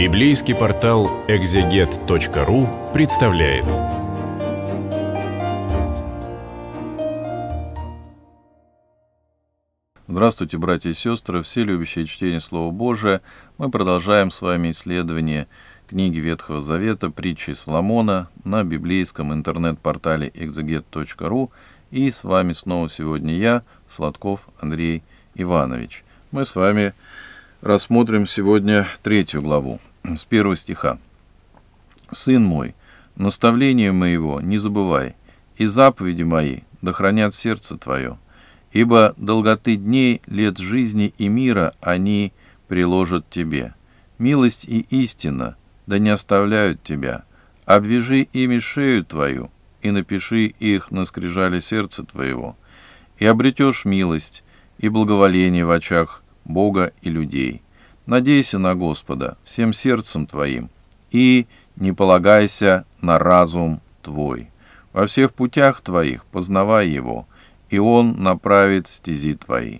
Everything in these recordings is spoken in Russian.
Библейский портал экзегет.ру представляет. Здравствуйте, братья и сестры, все любящие чтение Слова Божия. Мы продолжаем с вами исследование книги Ветхого Завета «Притчи Соломона» на библейском интернет-портале экзегет.ру. И с вами снова сегодня я, Сладков Андрей Иванович. Мы с вами рассмотрим сегодня третью главу с первого стиха. «Сын мой, наставление моего не забывай, и заповеди мои да хранят сердце твое, ибо долготы дней, лет жизни и мира они приложат тебе. Милость и истина да не оставляют тебя. Обвяжи ими шею твою, и напиши их на скрижале сердца твоего, и обретешь милость и благоволение в очах Бога и людей надейся на Господа всем сердцем твоим и не полагайся на разум твой. Во всех путях твоих познавай его, и он направит стези твои.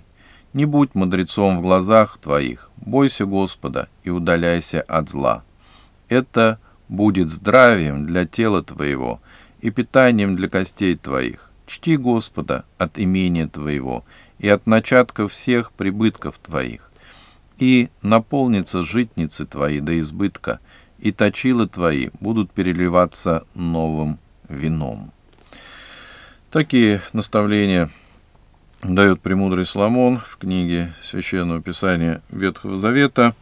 Не будь мудрецом в глазах твоих, бойся Господа и удаляйся от зла. Это будет здравием для тела твоего и питанием для костей твоих. Чти Господа от имени твоего и от начатка всех прибытков твоих и наполнится житницы твои до избытка, и точила твои будут переливаться новым вином. Такие наставления дает премудрый Соломон в книге Священного Писания Ветхого Завета.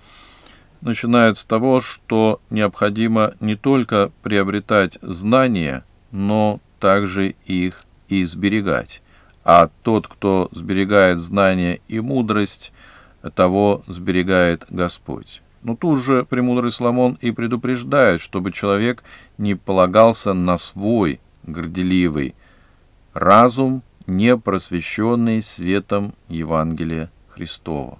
Начинает с того, что необходимо не только приобретать знания, но также их и сберегать. А тот, кто сберегает знания и мудрость, того сберегает Господь. Но тут же премудрый Соломон и предупреждает, чтобы человек не полагался на свой горделивый разум, не просвещенный светом Евангелия Христова,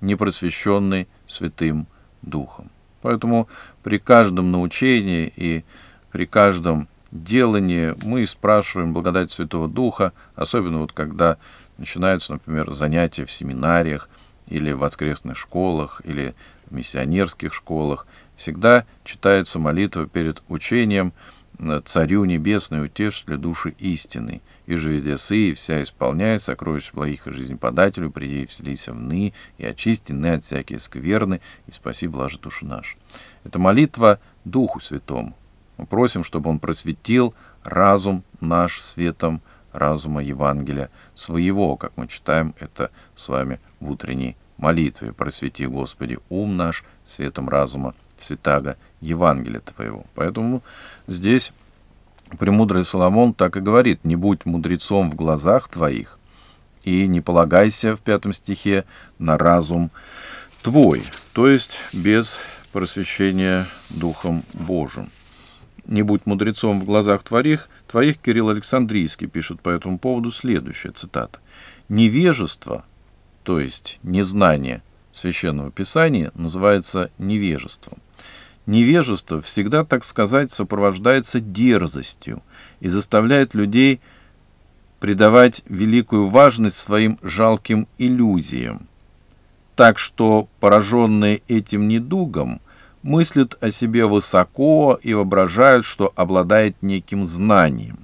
не просвещенный Святым Духом. Поэтому при каждом научении и при каждом делании мы спрашиваем благодать Святого Духа, особенно вот когда начинаются, например, занятия в семинариях, или в воскресных школах, или в миссионерских школах, всегда читается молитва перед учением э, «Царю небесный, утешь для души истины, и же везде сы, и вся исполняет, сокровищ благих и жизнеподателю, приди и вселись в ны, и очисти ны от всякие скверны, и спаси блажи душу наш». Это молитва Духу Святому. Мы просим, чтобы Он просветил разум наш светом, разума Евангелия своего, как мы читаем это с вами в утренней молитве. Просвети, Господи, ум наш светом разума святаго Евангелия Твоего. Поэтому здесь премудрый Соломон так и говорит, «Не будь мудрецом в глазах твоих, и не полагайся в пятом стихе на разум твой», то есть без просвещения Духом Божьим. «Не будь мудрецом в глазах твоих, Твоих Кирилл Александрийский пишет по этому поводу следующая цитата. «Невежество, то есть незнание священного писания, называется невежеством. Невежество всегда, так сказать, сопровождается дерзостью и заставляет людей придавать великую важность своим жалким иллюзиям. Так что, пораженные этим недугом, мыслят о себе высоко и воображают, что обладает неким знанием,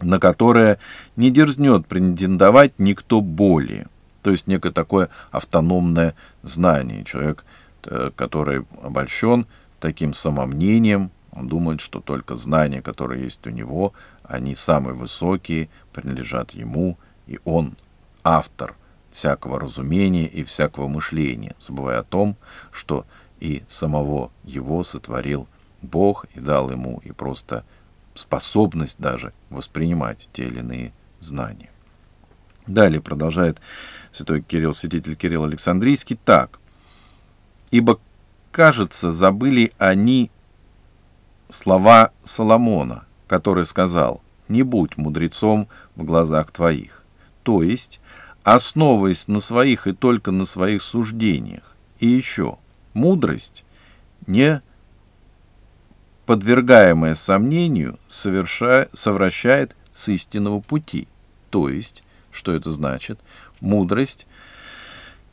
на которое не дерзнет претендовать никто более. То есть некое такое автономное знание. Человек, э, который обольщен таким самомнением, он думает, что только знания, которые есть у него, они самые высокие, принадлежат ему, и он автор всякого разумения и всякого мышления, забывая о том, что и самого его сотворил Бог и дал ему и просто способность даже воспринимать те или иные знания. Далее продолжает святой Кирилл, святитель Кирилл Александрийский, так. «Ибо, кажется, забыли они слова Соломона, который сказал, «Не будь мудрецом в глазах твоих», то есть, основываясь на своих и только на своих суждениях. И еще – Мудрость, не подвергаемая сомнению, соверша... совращает с истинного пути. То есть, что это значит? Мудрость,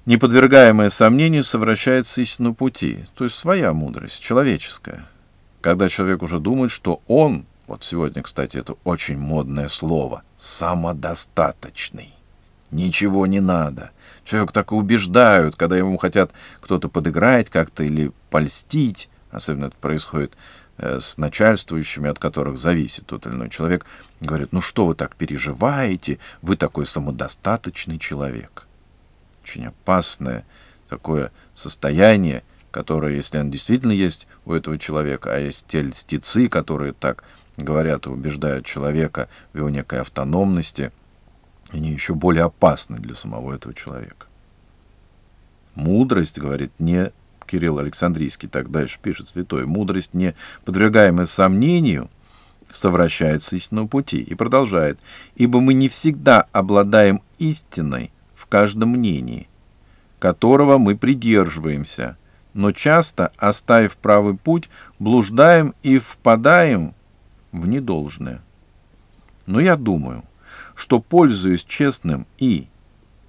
не подвергаемая сомнению, совращает с истинного пути. То есть своя мудрость, человеческая. Когда человек уже думает, что он, вот сегодня, кстати, это очень модное слово, самодостаточный. Ничего не надо. Человек так убеждают, когда ему хотят кто-то подыграть как-то или польстить. Особенно это происходит э, с начальствующими, от которых зависит тот или иной человек, говорит, ну что вы так переживаете, вы такой самодостаточный человек. Очень опасное такое состояние, которое, если оно действительно есть у этого человека, а есть те льстецы, которые так говорят и убеждают человека в его некой автономности – они еще более опасны для самого этого человека. Мудрость, говорит, не Кирилл Александрийский, так дальше пишет святой, мудрость, не подвергаемая сомнению, совращается с истинного пути и продолжает, ибо мы не всегда обладаем истиной в каждом мнении, которого мы придерживаемся, но часто, оставив правый путь, блуждаем и впадаем в недолжное. Но я думаю – что, пользуясь честным и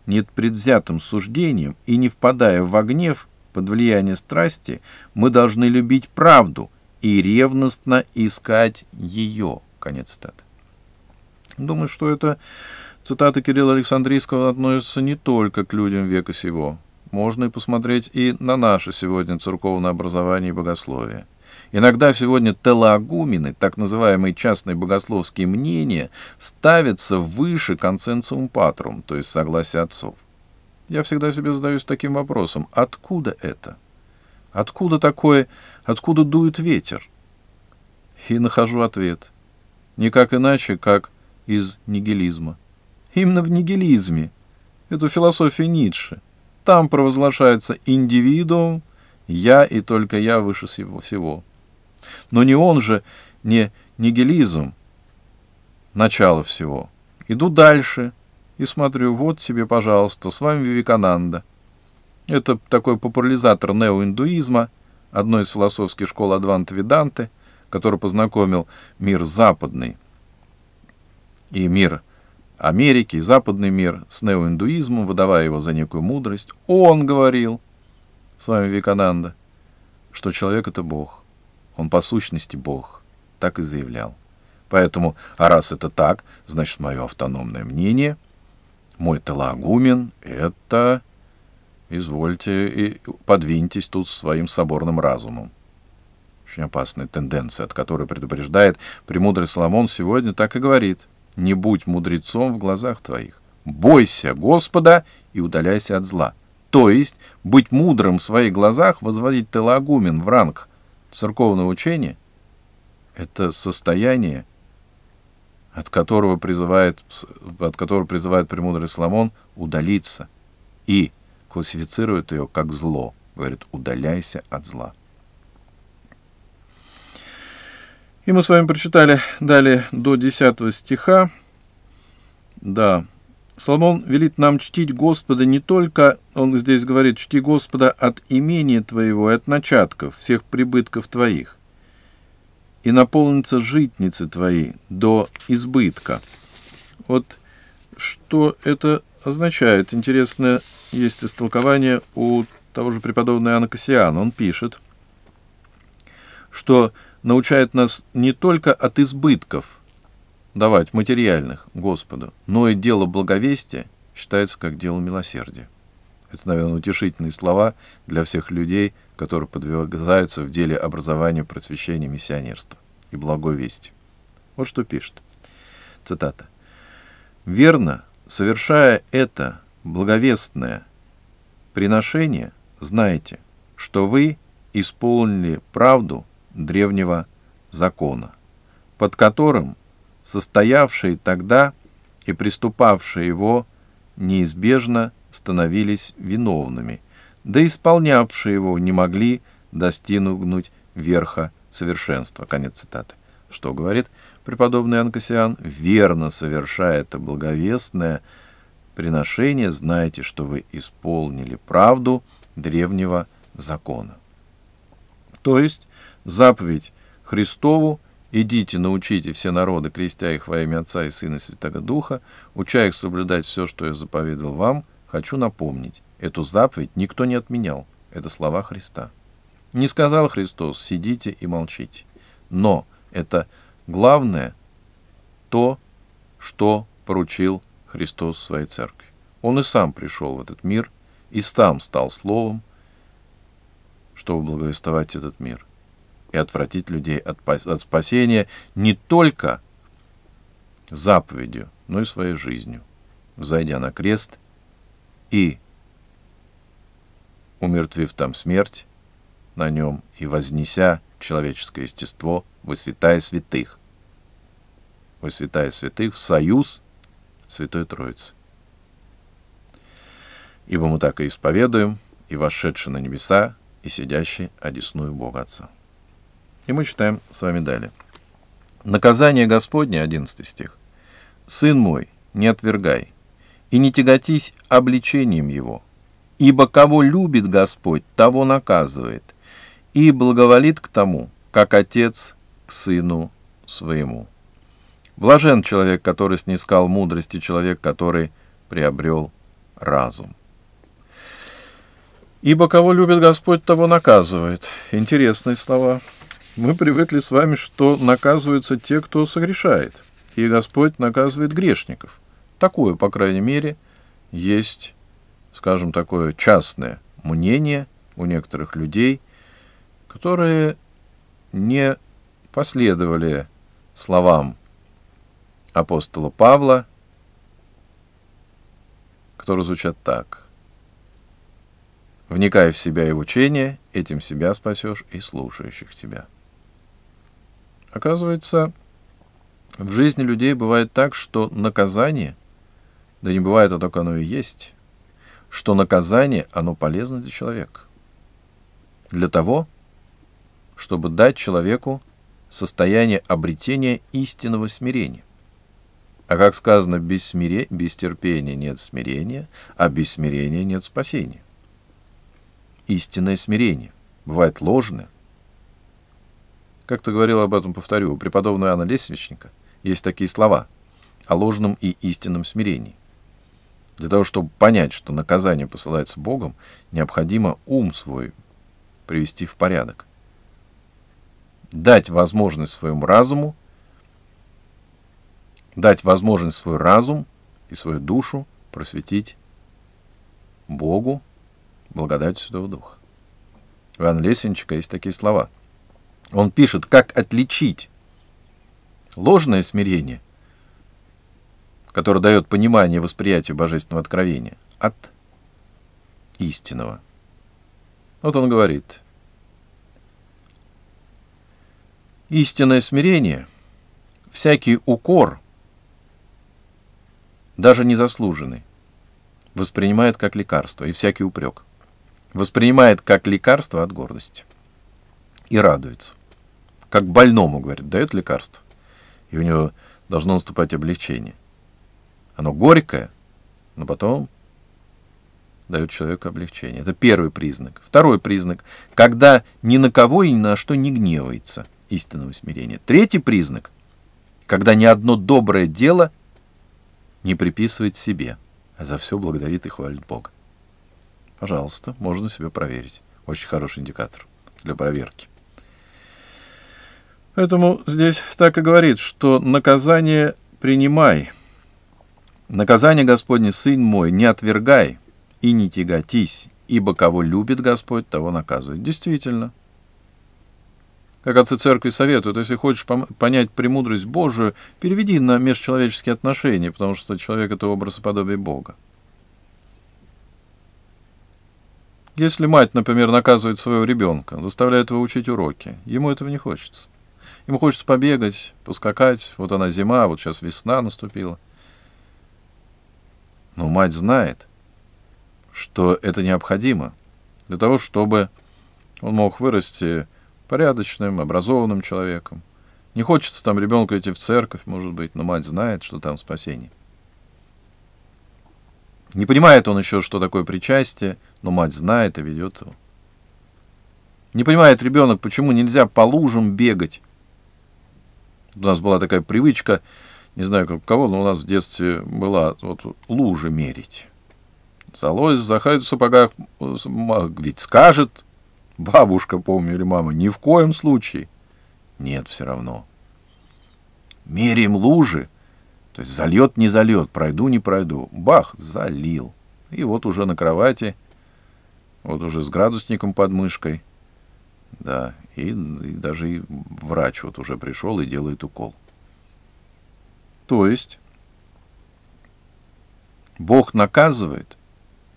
непредвзятым суждением и не впадая в гнев под влияние страсти, мы должны любить правду и ревностно искать ее. Конец цитаты. Думаю, что это цитата Кирилла Александрийского относится не только к людям века сего. Можно и посмотреть и на наше сегодня церковное образование и богословие. Иногда сегодня телагумины, так называемые частные богословские мнения, ставятся выше консенсум патрум, то есть согласия отцов. Я всегда себе задаюсь таким вопросом, откуда это? Откуда такое, откуда дует ветер? И нахожу ответ. Никак иначе, как из нигилизма. Именно в нигилизме. Это философия Ницше. Там провозглашается индивидуум, я и только я выше всего. Но не он же, не нигилизм, начало всего. Иду дальше и смотрю, вот тебе, пожалуйста, с вами Вивикананда. Это такой популяризатор неоиндуизма, одной из философских школ Адванта Веданты, который познакомил мир западный и мир Америки, и западный мир с неоиндуизмом, выдавая его за некую мудрость. Он говорил, с вами Викананда, что человек — это Бог. Он по сущности Бог, так и заявлял. Поэтому, а раз это так, значит, мое автономное мнение, мой талагумен — это... Извольте и подвиньтесь тут своим соборным разумом. Очень опасная тенденция, от которой предупреждает премудрый Соломон сегодня так и говорит. «Не будь мудрецом в глазах твоих. Бойся Господа и удаляйся от зла». То есть быть мудрым в своих глазах, возводить телогумен в ранг – Церковное учение — это состояние, от которого призывает, от которого призывает премудрый Соломон удалиться и классифицирует ее как зло. Говорит, удаляйся от зла. И мы с вами прочитали далее до 10 стиха. Да, Соломон велит нам чтить Господа не только, он здесь говорит, чти Господа от имения твоего и от начатков, всех прибытков твоих, и наполнится житницы твои до избытка. Вот что это означает? Интересно, есть истолкование у того же преподобного Иоанна Кассиана. Он пишет, что научает нас не только от избытков – давать материальных Господу, но и дело благовестия считается как дело милосердия. Это, наверное, утешительные слова для всех людей, которые подвигаются в деле образования, просвещения, миссионерства и благой Вот что пишет. Цитата. «Верно, совершая это благовестное приношение, знаете, что вы исполнили правду древнего закона, под которым – состоявшие тогда и приступавшие его, неизбежно становились виновными, да исполнявшие его не могли достигнуть верха совершенства. Конец цитаты. Что говорит преподобный Анкасиан? «Верно совершая это благовестное приношение, знаете, что вы исполнили правду древнего закона». То есть заповедь Христову Идите, научите все народы, крестя их во имя Отца и Сына и Святого Духа, уча их соблюдать все, что я заповедал вам, хочу напомнить, эту заповедь никто не отменял. Это слова Христа. Не сказал Христос, сидите и молчите. Но это главное то, что поручил Христос своей церкви. Он и сам пришел в этот мир, и сам стал словом, чтобы благовествовать этот мир – и отвратить людей от, от спасения не только заповедью, но и своей жизнью, взойдя на крест и умертвив там смерть на нем и вознеся человеческое естество во святая святых, во святая святых в союз Святой Троицы. Ибо мы так и исповедуем, и вошедший на небеса, и сидящий одесную Бога Отца. И мы читаем с вами далее. Наказание Господне, 11 стих. «Сын мой, не отвергай, и не тяготись обличением его, ибо кого любит Господь, того наказывает, и благоволит к тому, как отец к сыну своему». Блажен человек, который снискал мудрости, человек, который приобрел разум. Ибо кого любит Господь, того наказывает. Интересные слова. Мы привыкли с вами, что наказываются те, кто согрешает, и Господь наказывает грешников. Такое, по крайней мере, есть, скажем, такое частное мнение у некоторых людей, которые не последовали словам апостола Павла, которые звучат так. «Вникай в себя и в учение, этим себя спасешь и слушающих тебя». Оказывается, в жизни людей бывает так, что наказание, да не бывает, а только оно и есть, что наказание, оно полезно для человека. Для того, чтобы дать человеку состояние обретения истинного смирения. А как сказано, без, смире... без терпения нет смирения, а без смирения нет спасения. Истинное смирение бывает ложное, как-то говорил об этом, повторю, у преподобного Иоанна Лестничника есть такие слова о ложном и истинном смирении. Для того, чтобы понять, что наказание посылается Богом, необходимо ум свой привести в порядок. Дать возможность своему разуму, дать возможность свой разум и свою душу просветить Богу благодатью Святого Духа. У Иоанна Лесенчика есть такие слова – он пишет, как отличить ложное смирение, которое дает понимание восприятию божественного откровения, от истинного. Вот он говорит, истинное смирение, всякий укор, даже незаслуженный, воспринимает как лекарство, и всякий упрек воспринимает как лекарство от гордости и радуется как больному, говорит, дает лекарство. И у него должно наступать облегчение. Оно горькое, но потом дает человеку облегчение. Это первый признак. Второй признак, когда ни на кого и ни на что не гневается истинного смирения. Третий признак, когда ни одно доброе дело не приписывает себе, а за все благодарит и хвалит Бога. Пожалуйста, можно себя проверить. Очень хороший индикатор для проверки. Поэтому здесь так и говорит, что наказание принимай. Наказание Господне, Сын мой, не отвергай и не тяготись, ибо кого любит Господь, того наказывает. Действительно. Как отцы церкви советуют, если хочешь понять премудрость Божию, переведи на межчеловеческие отношения, потому что человек — это образ и подобие Бога. Если мать, например, наказывает своего ребенка, заставляет его учить уроки, ему этого не хочется. Ему хочется побегать, поскакать. Вот она зима, вот сейчас весна наступила. Но мать знает, что это необходимо для того, чтобы он мог вырасти порядочным, образованным человеком. Не хочется там ребенку идти в церковь, может быть, но мать знает, что там спасение. Не понимает он еще, что такое причастие, но мать знает и ведет его. Не понимает ребенок, почему нельзя по лужам бегать, у нас была такая привычка, не знаю как у кого, но у нас в детстве была вот, лужи мерить. Залозь, захает в сапогах, э, ведь скажет, бабушка, помню, или мама, ни в коем случае. Нет, все равно. Меряем лужи, то есть зальет, не зальет, пройду, не пройду. Бах, залил. И вот уже на кровати, вот уже с градусником под мышкой – да, и, и даже и врач вот уже пришел и делает укол. То есть Бог наказывает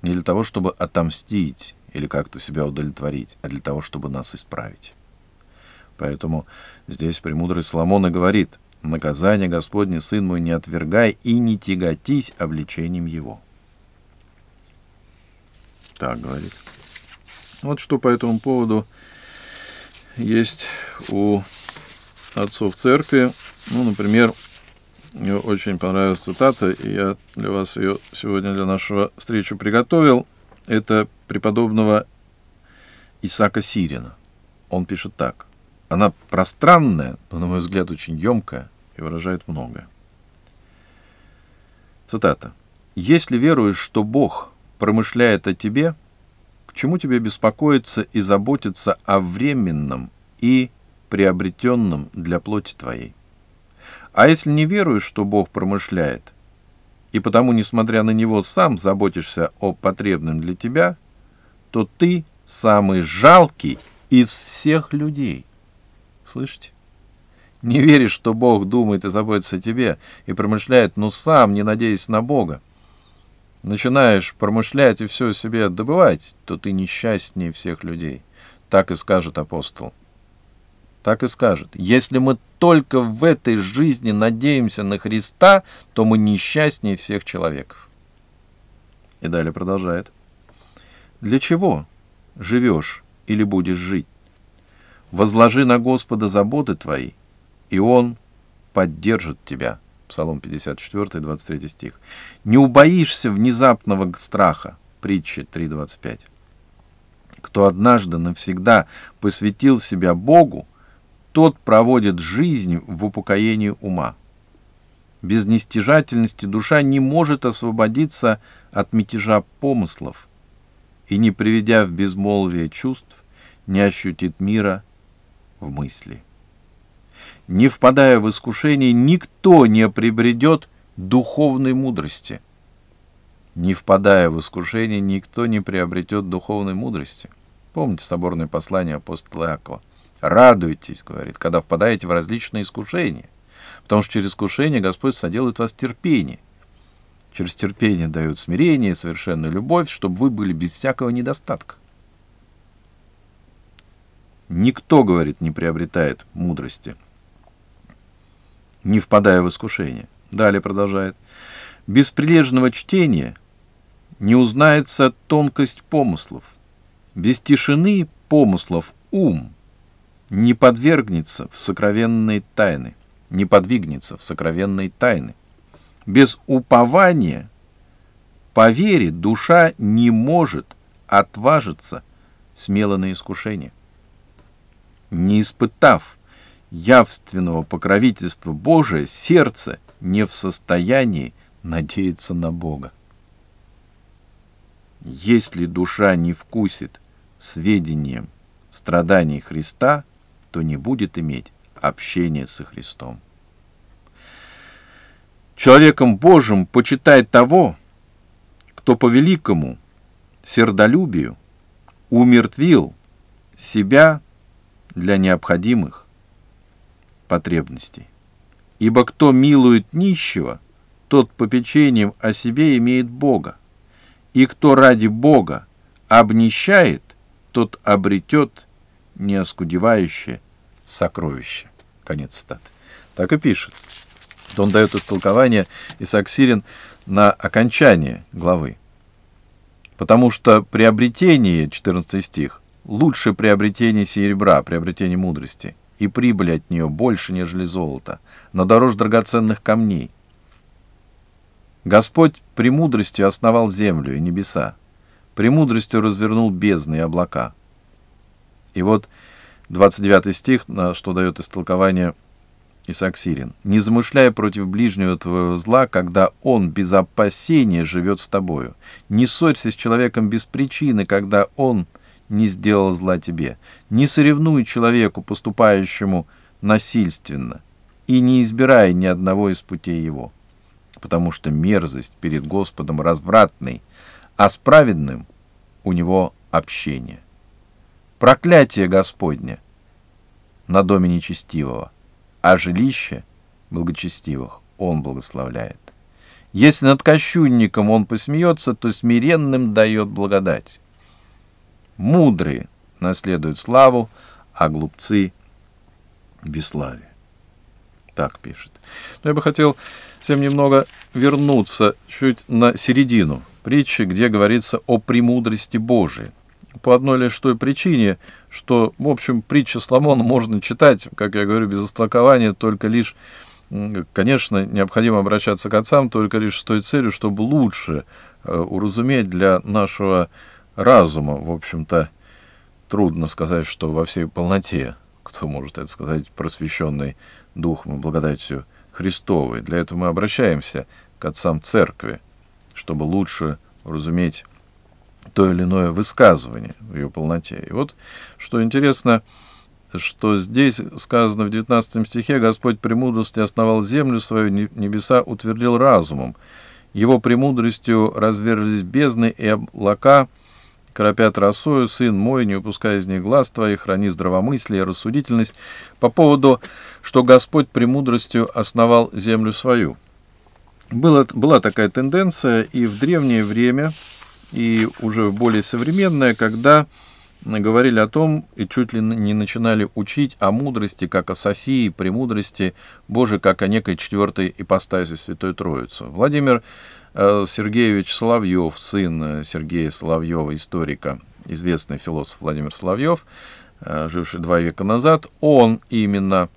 не для того, чтобы отомстить или как-то себя удовлетворить, а для того, чтобы нас исправить. Поэтому здесь премудрый Соломон и говорит, «Наказание Господне, Сын мой, не отвергай и не тяготись обличением Его». Так говорит. Вот что по этому поводу есть у отцов церкви. Ну, например, мне очень понравилась цитата, и я для вас ее сегодня для нашего встречи приготовил. Это преподобного Исака Сирина. Он пишет так. Она пространная, но, на мой взгляд, очень емкая и выражает многое. Цитата. «Если веруешь, что Бог промышляет о тебе – чему тебе беспокоиться и заботиться о временном и приобретенном для плоти твоей? А если не веруешь, что Бог промышляет, и потому, несмотря на него, сам заботишься о потребном для тебя, то ты самый жалкий из всех людей. Слышите? Не веришь, что Бог думает и заботится о тебе, и промышляет, но сам, не надеясь на Бога начинаешь промышлять и все себе добывать, то ты несчастнее всех людей. Так и скажет апостол. Так и скажет. Если мы только в этой жизни надеемся на Христа, то мы несчастнее всех человеков. И далее продолжает. Для чего живешь или будешь жить? Возложи на Господа заботы твои, и Он поддержит тебя. Псалом 54, 23 стих. «Не убоишься внезапного страха» притча 3.25. Кто однажды навсегда посвятил себя Богу, тот проводит жизнь в упокоении ума. Без нестяжательности душа не может освободиться от мятежа помыслов и, не приведя в безмолвие чувств, не ощутит мира в мысли не впадая в искушение, никто не приобретет духовной мудрости. Не впадая в искушение, никто не приобретет духовной мудрости. Помните соборное послание апостола Иакова. Радуйтесь, говорит, когда впадаете в различные искушения, потому что через искушение Господь соделает вас терпение. Через терпение дает смирение, совершенную любовь, чтобы вы были без всякого недостатка. Никто, говорит, не приобретает мудрости – не впадая в искушение. Далее продолжает. Без прилежного чтения не узнается тонкость помыслов. Без тишины помыслов ум не подвергнется в сокровенные тайны, не подвигнется в сокровенные тайны. Без упования по вере душа не может отважиться смело на искушение. Не испытав явственного покровительства Божия сердце не в состоянии надеяться на Бога. Если душа не вкусит сведением страданий Христа, то не будет иметь общения со Христом. Человеком Божьим почитай того, кто по великому сердолюбию умертвил себя для необходимых потребностей. Ибо кто милует нищего, тот попечением о себе имеет Бога. И кто ради Бога обнищает, тот обретет неоскудевающее сокровище. Конец цитаты. Так и пишет. То он дает истолкование Исаак Сирин на окончание главы. Потому что приобретение, 14 стих, лучше приобретение серебра, приобретение мудрости – и прибыли от нее больше, нежели золото, но дороже драгоценных камней. Господь премудростью основал землю и небеса, премудростью развернул бездны и облака. И вот 29 стих, на что дает истолкование Исаак Сирин. «Не замышляя против ближнего твоего зла, когда он без опасения живет с тобою. Не ссорься с человеком без причины, когда он не сделал зла тебе. Не соревнуй человеку, поступающему насильственно, и не избирай ни одного из путей его, потому что мерзость перед Господом развратный, а с праведным у него общение. Проклятие Господне на доме нечестивого, а жилище благочестивых он благословляет. Если над кощунником он посмеется, то смиренным дает благодать. Мудрые наследуют славу, а глупцы — бесславие. Так пишет. Но я бы хотел всем немного вернуться чуть на середину притчи, где говорится о премудрости Божией. По одной лишь той причине, что, в общем, притча Соломона можно читать, как я говорю, без истолкования, только лишь, конечно, необходимо обращаться к отцам, только лишь с той целью, чтобы лучше э, уразуметь для нашего разума, в общем-то, трудно сказать, что во всей полноте, кто может это сказать, просвещенный Духом и благодатью Христовой. Для этого мы обращаемся к отцам Церкви, чтобы лучше разуметь то или иное высказывание в ее полноте. И вот, что интересно, что здесь сказано в 19 стихе, «Господь премудрости основал землю свою, небеса утвердил разумом. Его премудростью разверлись бездны и облака, коропя росою, сын мой, не упускай из них глаз твоих, храни здравомыслие, рассудительность по поводу, что Господь премудростью основал землю свою. Была, была такая тенденция и в древнее время, и уже в более современное, когда говорили о том и чуть ли не начинали учить о мудрости, как о Софии, премудрости Божией, как о некой четвертой ипостаси Святой Троицы. Владимир Э, Сергеевич Соловьев, сын э, Сергея Соловьева, историка, известный философ Владимир Соловьев, э, живший два века назад, он именно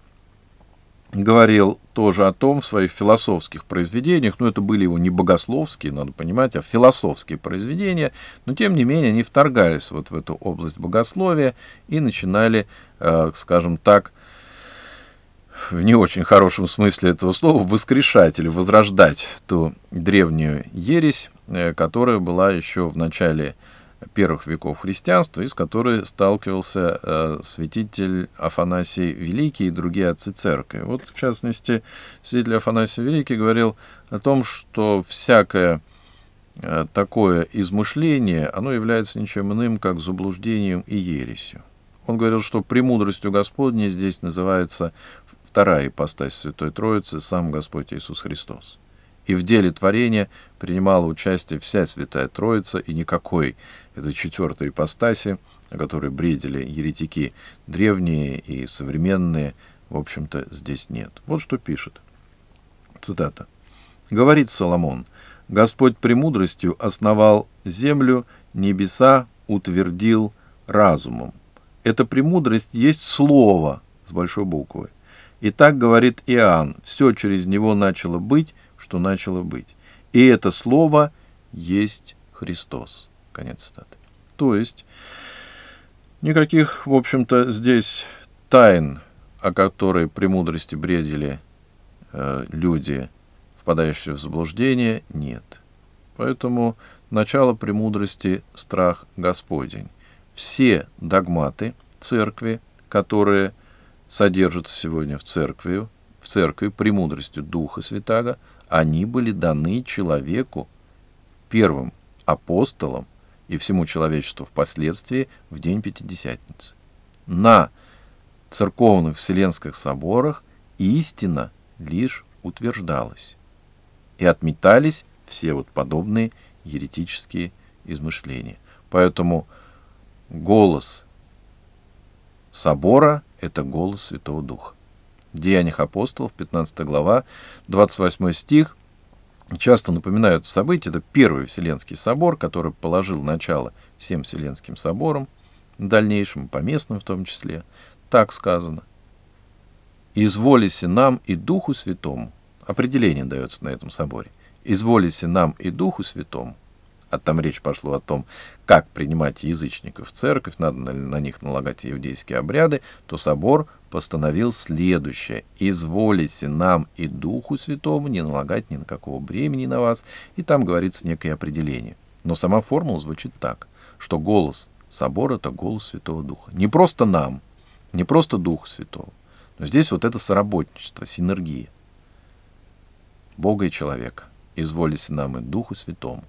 говорил тоже о том в своих философских произведениях, но ну, это были его не богословские, надо понимать, а философские произведения, но тем не менее они вторгались вот в эту область богословия и начинали, скажем так, в не очень хорошем смысле этого слова воскрешать или возрождать ту древнюю ересь, э, которая была еще в начале первых веков христианства, из которой сталкивался э, святитель Афанасий Великий и другие отцы церкви. Вот, в частности, святитель Афанасий Великий говорил о том, что всякое э, такое измышление, оно является ничем иным, как заблуждением и ересью. Он говорил, что премудростью Господней здесь называется вторая ипостась Святой Троицы, сам Господь Иисус Христос. И в деле творения принимала участие вся Святая Троица и никакой этой четвертой ипостаси, о которой бредили еретики древние и современные, в общем-то, здесь нет. Вот что пишет. Цитата. «Говорит Соломон, Господь премудростью основал землю, небеса утвердил разумом. Эта премудрость есть слово с большой буквы, и так говорит Иоанн, все через него начало быть, что начало быть. И это слово есть Христос. Конец цитаты. То есть никаких, в общем-то, здесь тайн, о которой премудрости бредили э, люди, впадающие в заблуждение, нет. Поэтому начало премудрости – страх Господень. Все догматы церкви, которые – содержатся сегодня в церкви, в церкви премудростью Духа Святаго, они были даны человеку, первым апостолам и всему человечеству впоследствии в день Пятидесятницы. На церковных вселенских соборах истина лишь утверждалась, и отметались все вот подобные еретические измышления. Поэтому голос собора – это голос Святого Духа. Деяниях апостолов, 15 глава, 28 стих, часто напоминают события. Это первый Вселенский собор, который положил начало всем Вселенским соборам, дальнейшим, по местным в том числе. Так сказано. «Изволися нам и Духу Святому». Определение дается на этом соборе. «Изволися нам и Духу Святому а там речь пошла о том, как принимать язычников в церковь, надо на, них налагать иудейские обряды, то собор постановил следующее. «Изволите нам и Духу Святому не налагать ни на какого бремени на вас». И там говорится некое определение. Но сама формула звучит так, что голос собора — это голос Святого Духа. Не просто нам, не просто Духа Святого. Но здесь вот это соработничество, синергия. Бога и человека. Изволите нам и Духу Святому.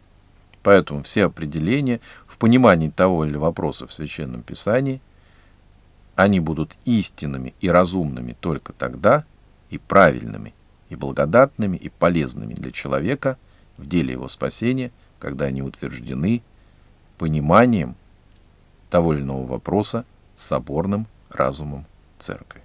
Поэтому все определения в понимании того или вопроса в Священном Писании, они будут истинными и разумными только тогда, и правильными, и благодатными, и полезными для человека в деле его спасения, когда они утверждены пониманием того или иного вопроса соборным разумом Церкви.